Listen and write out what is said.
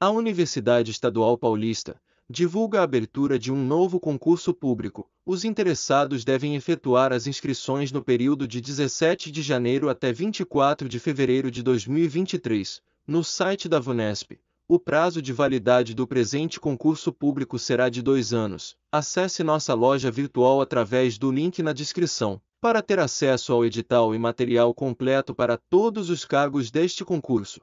A Universidade Estadual Paulista divulga a abertura de um novo concurso público. Os interessados devem efetuar as inscrições no período de 17 de janeiro até 24 de fevereiro de 2023, no site da VUNESP. O prazo de validade do presente concurso público será de dois anos. Acesse nossa loja virtual através do link na descrição. Para ter acesso ao edital e material completo para todos os cargos deste concurso,